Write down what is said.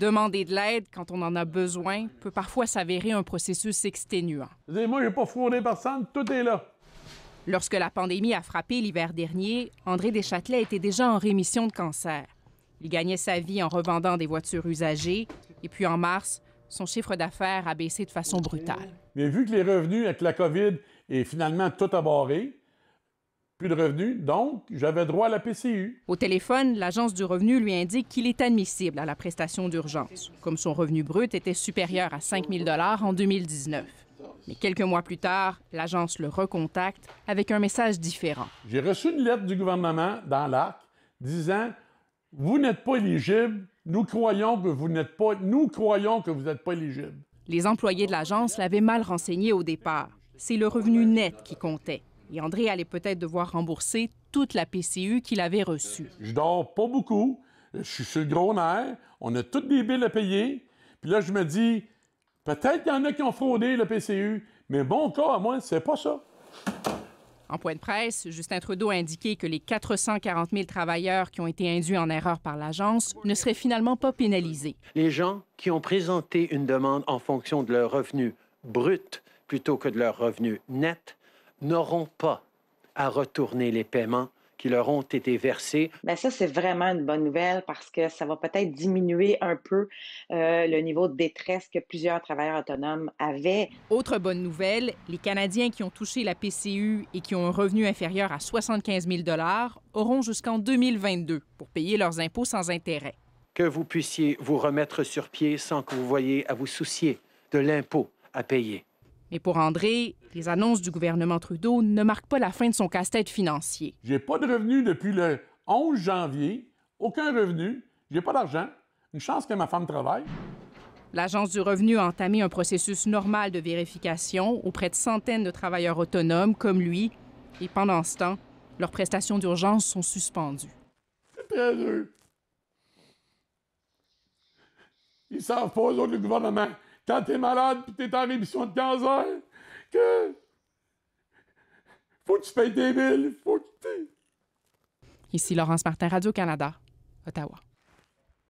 Demander de l'aide quand on en a besoin peut parfois s'avérer un processus exténuant. Moi, j'ai pas tout est là. Lorsque la pandémie a frappé l'hiver dernier, André Deschâtelet était déjà en rémission de cancer. Il gagnait sa vie en revendant des voitures usagées et puis en mars, son chiffre d'affaires a baissé de façon brutale. Mais vu que les revenus avec la COVID est finalement tout abarré, de revenus, donc j'avais droit à la PCU. Au téléphone, l'Agence du revenu lui indique qu'il est admissible à la prestation d'urgence, comme son revenu brut était supérieur à 5 000 en 2019. Mais quelques mois plus tard, l'agence le recontacte avec un message différent. J'ai reçu une lettre du gouvernement dans l'ARC disant Vous n'êtes pas éligible, nous croyons que vous n'êtes pas, nous croyons que vous n'êtes pas éligible. Les employés de l'agence l'avaient mal renseigné au départ. C'est le revenu net qui comptait. Et André allait peut-être devoir rembourser toute la PCU qu'il avait reçue. Euh, je dors pas beaucoup. Je suis sur le gros nerf. On a toutes des billes à payer. Puis là, je me dis, peut-être qu'il y en a qui ont fraudé le PCU, mais bon cas à moi, c'est pas ça. En point de presse, Justin Trudeau a indiqué que les 440 000 travailleurs qui ont été induits en erreur par l'agence ne seraient finalement pas pénalisés. Les gens qui ont présenté une demande en fonction de leur revenu brut plutôt que de leur revenu net n'auront pas à retourner les paiements qui leur ont été versés. mais ben, ça, c'est vraiment une bonne nouvelle parce que ça va peut-être diminuer un peu euh, le niveau de détresse que plusieurs travailleurs autonomes avaient. Autre bonne nouvelle, les Canadiens qui ont touché la PCU et qui ont un revenu inférieur à 75 000 auront jusqu'en 2022 pour payer leurs impôts sans intérêt. Que vous puissiez vous remettre sur pied sans que vous voyiez à vous soucier de l'impôt à payer. Mais pour André, les annonces du gouvernement Trudeau ne marquent pas la fin de son casse-tête financier. J'ai pas de revenus depuis le 11 janvier, aucun revenu, j'ai pas d'argent, une chance que ma femme travaille. L'Agence du revenu a entamé un processus normal de vérification auprès de centaines de travailleurs autonomes comme lui, et pendant ce temps, leurs prestations d'urgence sont suspendues. C'est très dur. Ils savent pas, les autres, le gouvernement quand t'es malade pis t'es en rémission de cancer, que faut que tu payes tes billes, faut que tu... Ici Laurence Martin, Radio-Canada, Ottawa.